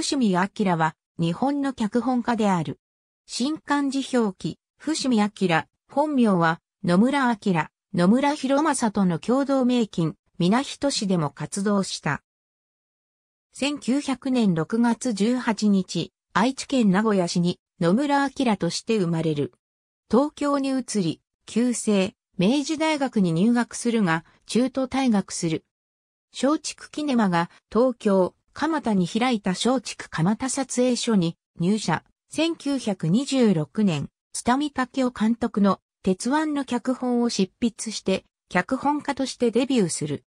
伏見明は日本の脚本家である。新漢字表記、伏見明、本名は野村明、野村博正との共同名金、皆人市でも活動した。1900年6月18日、愛知県名古屋市に野村明として生まれる。東京に移り、旧制、明治大学に入学するが、中途退学する。松竹キネマが東京、蒲田に開いた松竹蒲田撮影所に入社。1926年、津民武雄監督の鉄腕の脚本を執筆して、脚本家としてデビューする。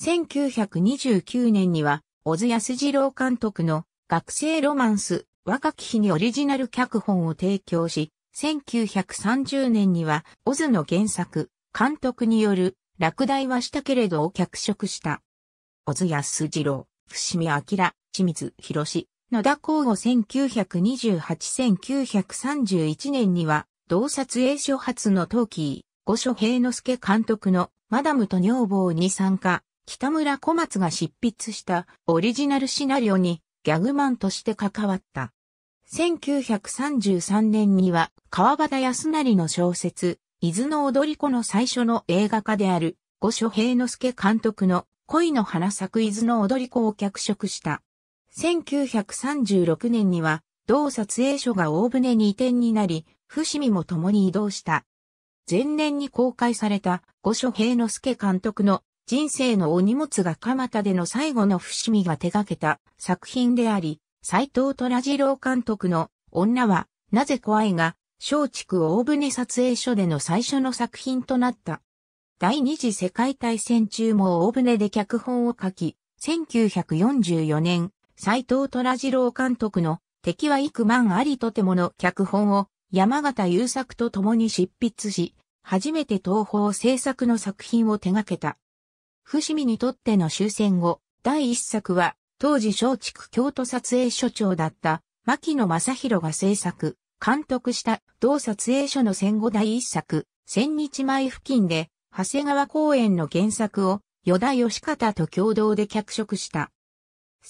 1929年には、小津安二郎監督の学生ロマンス、若き日にオリジナル脚本を提供し、1930年には、小津の原作、監督による、落第はしたけれどを脚色した。小津安二郎。伏見明、清水博士、野田光吾1928-1931年には、同撮影所発のトーキー、五所平之助監督のマダムと女房に参加、北村小松が執筆したオリジナルシナリオにギャグマンとして関わった。1933年には川端康成の小説、伊豆の踊り子の最初の映画化である五所平之助監督の恋の花作伊豆の踊り子を脚色した。1936年には、同撮影所が大船に移転になり、伏見も共に移動した。前年に公開された、五所平之助監督の人生のお荷物が蒲田での最後の伏見が手掛けた作品であり、斎藤虎次郎監督の女はなぜ怖いが、松竹大船撮影所での最初の作品となった。第二次世界大戦中も大船で脚本を書き、1944年、斎藤虎次郎監督の敵は幾万ありとてもの脚本を山形優作と共に執筆し、初めて東方制作の作品を手掛けた。伏見にとっての終戦後、第一作は、当時松竹京都撮影所長だった、牧野正弘が制作、監督した、同撮影所の戦後第一作、千日前付近で、長谷川公園の原作を、与田義方と共同で脚色した。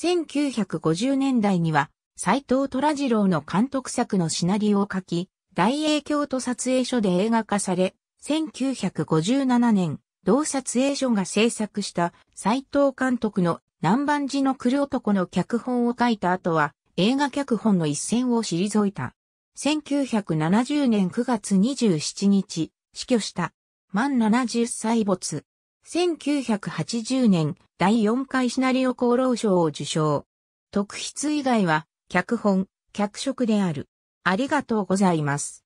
1950年代には、斎藤虎次郎の監督作のシナリオを書き、大英京都撮影所で映画化され、1957年、同撮影所が制作した斎藤監督の南蛮寺の来る男の脚本を書いた後は、映画脚本の一線を退いた。1970年9月27日、死去した。満70歳没。1980年、第4回シナリオ功労賞を受賞。特筆以外は、脚本、脚色である。ありがとうございます。